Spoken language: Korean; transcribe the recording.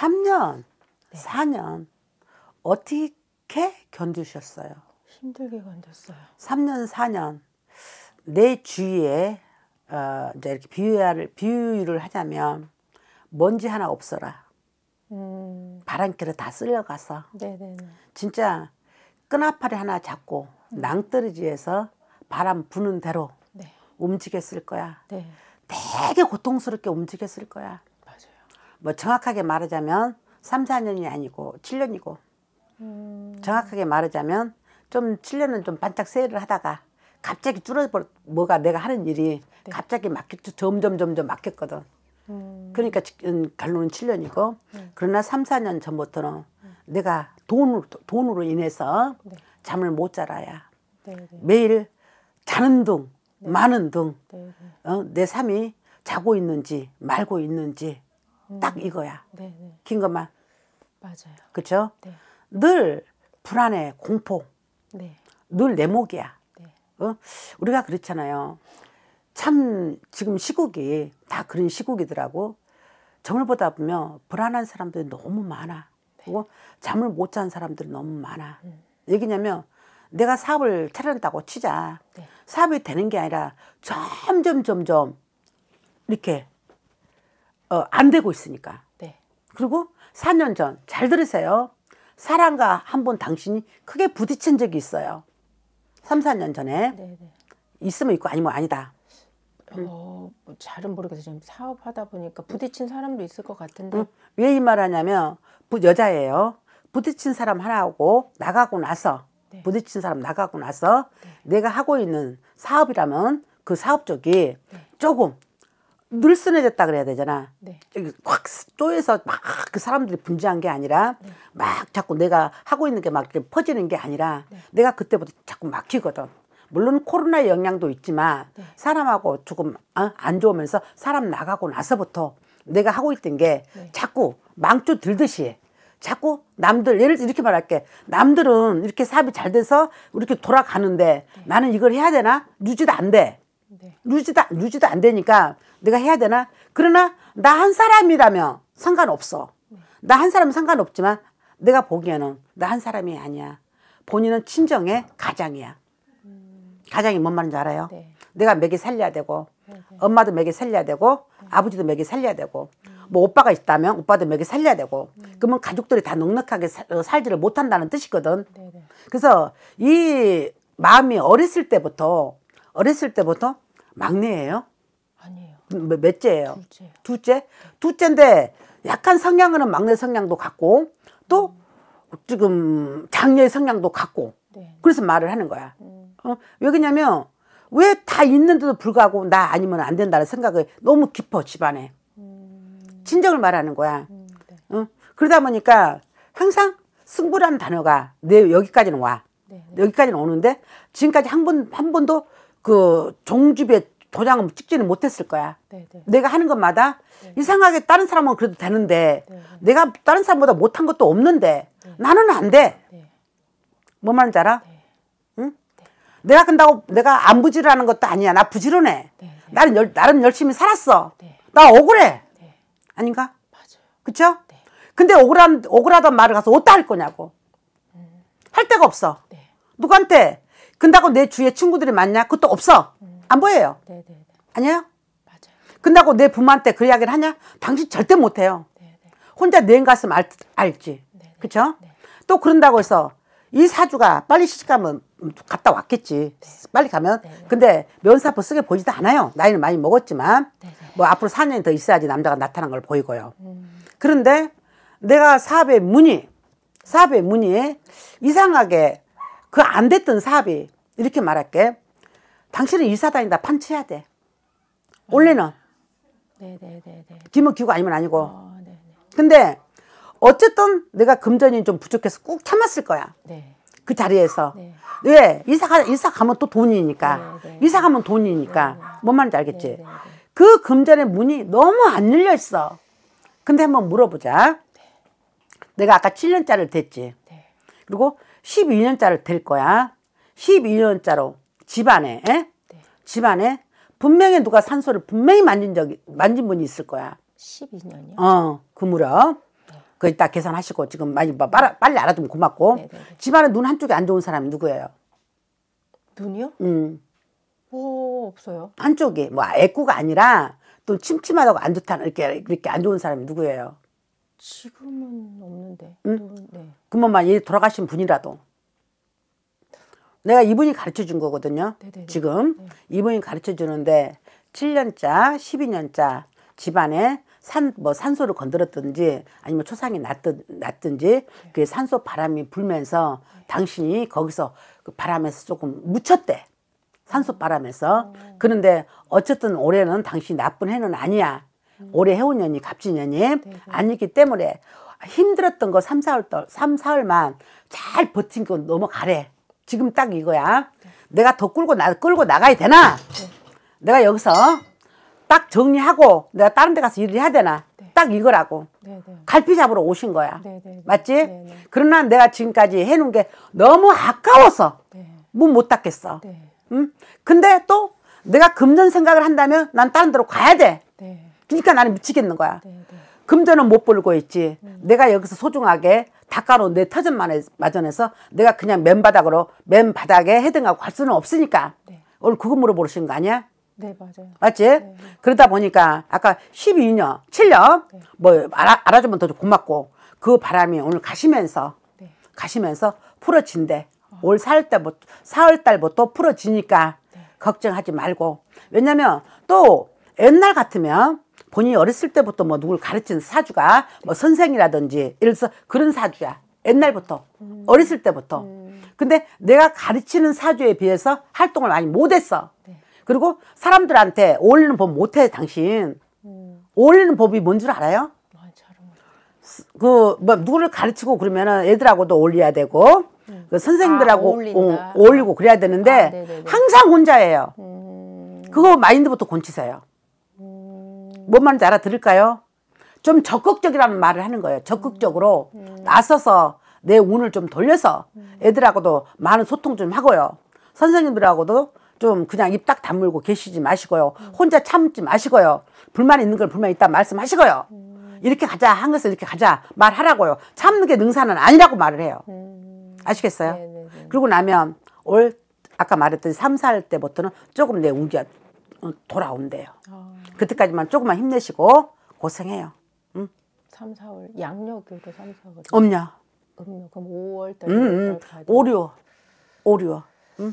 3년, 네. 4년 어떻게 견디셨어요? 힘들게 견뎠어요. 3년, 4년 내 주위에 어, 이제 이렇게 비유를 비유를 하자면 먼지 하나 없어라. 음. 바람길에 다 쓸려가서 네네네. 진짜 끈아파리 하나 잡고 음. 낭떠러지에서 바람 부는 대로 네. 움직였을 거야. 네. 되게 고통스럽게 움직였을 거야. 뭐 정확하게 말하자면 3, 4년이 아니고 7년이고 음. 정확하게 말하자면 좀 7년은 좀 반짝 세일을 하다가 갑자기 줄어버 뭐가 내가 하는 일이 네. 갑자기 막혔 점점 점점 막혔거든 음. 그러니까 지금 결론은 7년이고 네. 그러나 3, 4년 전부터는 음. 내가 돈으로, 돈으로 인해서 네. 잠을 못 자라야 네, 네. 매일 자는 둥 네. 마는 둥내 어, 삶이 자고 있는지 말고 있는지 딱 음. 이거야. 네네. 네. 긴 것만. 맞아요. 그렇죠? 네. 늘 불안해, 공포. 네. 늘내 목이야. 네. 어? 우리가 그렇잖아요. 참 지금 시국이 다 그런 시국이더라고. 정을 보다 보면 불안한 사람들이 너무 많아. 네. 그리고 잠을 못 잔 사람들이 너무 많아. 음. 얘기냐면 내가 사업을 차렸다고 치자. 네. 사업이 되는 게 아니라 점점 점점 이렇게 어, 안 되고 있으니까. 네. 그리고 4년 전, 잘 들으세요. 사랑과 한 번 당신이 크게 부딪힌 적이 있어요. 3, 4년 전에. 네네. 네. 있으면 있고 아니면 아니다. 어, 뭐 잘은 모르겠어요. 지금 사업하다 보니까 부딪힌 사람도 있을 것 같은데. 응. 음, 왜이 말하냐면 부, 여자예요. 부딪힌 사람 하나하고 나가고 나서 네. 부딪힌 사람 나가고 나서 네. 내가 하고 있는 사업이라면 그 사업 쪽이 네. 조금 늘씬해졌다 그래야 되잖아. 네. 확 쪼여서 막 그 사람들이 분주한 게 아니라 네. 막 자꾸 내가 하고 있는 게 막 이렇게 퍼지는 게 아니라 네. 내가 그때부터 자꾸 막히거든. 물론 코로나 의 영향도 있지만 네. 사람하고 조금 어? 안 좋으면서 사람 나가고 나서부터 내가 하고 있던 게 네. 자꾸 망조 들듯이 자꾸 남들 예를 들어 이렇게 말할게 남들은 이렇게 삽이 잘 돼서 이렇게 돌아가는데 네. 나는 이걸 해야 되나 유지도 안 돼. 네. 루즈도, 루즈도 안 되니까 내가 해야 되나? 그러나 나 한 사람이라면 상관없어. 네. 나한 사람은 상관없지만 내가 보기에는 나 한 사람이 아니야. 본인은 친정의 가장이야. 음. 가장이 뭔 말인지 알아요? 네. 내가 맥이 살려야 되고 네, 엄마도 맥이 살려야 되고 아버지도 맥이 살려야 되고 음. 뭐 오빠가 있다면 오빠도 맥이 살려야 되고 음. 그러면 가족들이 다 넉넉하게 어, 살지를 못한다는 뜻이거든. 그래서 이 마음이 어렸을 때부터 어렸을 때부터 막내예요? 아니에요. 음, 몇째예요? 둘째 둘째? 둘째인데 약간 성향은 막내 성향도 갖고또 음. 지금 장녀의 성향도 갖고 네. 그래서 말을 하는 거야. 음. 어? 왜 그러냐면 왜 다 있는데도 불구하고 나 아니면 안 된다는 생각이 너무 깊어 집안에. 음. 진정을 말하는 거야. 음, 네. 어? 그러다 보니까 항상 승부라는 단어가 내 여기까지는 와. 네. 여기까지는 오는데 지금까지 한 번 한 번도 그 종집에 도장을 찍지는 못했을 거야. 네네. 네. 내가 하는 것마다 네 이상하게 다른 사람은 그래도 되는데 네, 네. 내가 다른 사람보다 못한 것도 없는데 네. 나는 안 돼. 뭐 말인지 알아? 응? 내가 근다고 내가 안 부지런하는 것도 아니야. 나 부지런해. 나는 열, 나름 열심히 살았어. 나 억울해. 아닌가? 맞아요. 그쵸? 네. 근데 억울한, 억울하단 말을 가서 어디다 할 거냐고. 음. 할 데가 없어. 누구한테 근다고 내 주위에 친구들이 많냐? 그것도 없어. 안 보여요. 네, 네, 네, 아니에요? 맞아요. 근다고 내 부모한테 그 이야기를 하냐? 당신 절대 못 해요. 네, 네. 혼자 내인 가슴 알, 알지. 그쵸? 네. 또 그런다고 해서 이 사주가 빨리 시집가면 갔다 왔겠지. 빨리 가면. 근데 면사포 뭐 쓰게 보이지도 않아요. 나이는 많이 먹었지만. 뭐 앞으로 4년이 더 있어야지 남자가 나타난 걸 보이고요. 음. 그런데 내가 사업의 문이, 사업의 문이 이상하게 그안 됐던 사업이 이렇게 말할게. 당신은 이사 다니다 판치해야 돼. 원래는. 네네네. 기면 기고 아니면 아니고. 아, 근데 어쨌든 내가 금전이 좀 부족해서 꾹 참았을 거야. 네. 그 자리에서. 네. 왜? 이사 가, 이사 가면 또 돈이니까. 네네. 네. 이사 가면 돈이니까. 네네. 네. 뭔 말인지 알겠지? 네네. 네, 그 금전의 문이 너무 안 열려 있어. 근데 한번 물어보자. 네. 내가 아까 7년짜리를 됐지. 그리고 12년짜리 될 거야. 12년짜로 집안에 네. 집안에 분명히 누가 산소를 분명히 만진 적이 만진 분이 있을 거야. 12년이요? 어, 그 무렵. 네. 그걸딱 계산하시고 지금 많이 뭐 빨리, 알아두면 고맙고 네, 네, 네. 집안에 눈 한쪽이 안 좋은 사람이 누구예요? 눈이요? 음. 오, 없어요. 한쪽이 뭐 애꾸가 아니라 또 침침하다고 안 좋다는 이렇게 이렇게 안 좋은 사람이 누구예요? 지금은 없는데. 응? 네. 그러면 만약 돌아가신 분이라도 내가 이분이 가르쳐 준 거거든요. 네네네. 지금 네. 이분이 가르쳐 주는데 7년짜, 12년짜 집안에 산, 뭐 산소를 건드렸든지 아니면 초상이 났든, 났든지 네. 그 산소 바람이 불면서 네. 당신이 거기서 그 바람에서 조금 묻혔대. 산소 바람에서. 음. 그런데 어쨌든 올해는 당신 나쁜 해는 아니야. 음. 올해 해운 연이 갑진년이 네, 네. 아니기 때문에 힘들었던 거 3, 4월, 달, 3, 4월만 잘 버티고 넘어가래. 지금 딱 이거야. 네. 내가 더 끌고, 나, 끌고 나가야 되나? 네. 내가 여기서 딱 정리하고 내가 다른 데 가서 일을 해야 되나? 네. 딱 이거라고. 네, 갈피 잡으러 오신 거야. 맞지? 그러나 내가 지금까지 해놓은 게 너무 아까워서 문못 닫겠어. 응? 근데 또 내가 금전 생각을 한다면 난 다른 데로 가야 돼. 그러니까 나는 미치겠는 거야. 네, 네. 금전은 못 벌고 있지. 음. 내가 여기서 소중하게 닭가로 내 터전만 마전해서 내가 그냥 맨바닥으로 맨바닥에 헤딩하고 갈 수는 없으니까 네. 오늘 그거 물어보시는 거 아니야? 네 맞아요. 맞지? 네. 그러다 보니까 아까 12년, 7년 네. 뭐 알아, 알아주면 더 고맙고 그 바람이 오늘 가시면서 네. 가시면서 풀어진대. 올 4월 달부터 4월 달부터 풀어지니까 네. 걱정하지 말고 왜냐면 또 옛날 같으면 본인이 어렸을 때부터 뭐 누굴 가르친 사주가 뭐 선생이라든지 예를 들어서 그런 사주야. 옛날부터 음. 어렸을 때부터. 음. 근데 내가 가르치는 사주에 비해서 활동을 많이 못했어. 네. 그리고 사람들한테 어울리는 법 못해 당신. 음. 어울리는 법이 뭔 줄 알아요? 아, 그뭐 누구를 가르치고 그러면은 애들하고도 어울려야 되고 음. 그선생들하고 아, 어, 어울리고 그래야 되는데 아, 항상 혼자예요. 음. 그거 마인드부터 곤치세요. 뭔 말인지 알아들을까요? 좀 적극적이라는 말을 하는 거예요. 적극적으로 음. 나서서 내 운을 좀 돌려서 음. 애들하고도 많은 소통 좀 하고요. 선생님들하고도 좀 그냥 입 딱 다물고 계시지 마시고요. 음. 혼자 참지 마시고요. 불만 있는 걸 불만 있다 말씀하시고요. 음. 이렇게 가자 한 것을 이렇게 가자 말하라고요. 참는 게 능사는 아니라고 말을 해요. 아시겠어요? 네네네. 네, 네. 그러고 나면 올 아까 말했던 3, 4할 때부터는 조금 내 운기가 어, 돌아온대요. 아. 그때까지만 조금만 힘내시고 고생해요. 응? 3, 4월 양력으로 3, 4월. 음력. 음 그럼 5월 달. 음, 음. 5, 6월. 5, 6월. 응?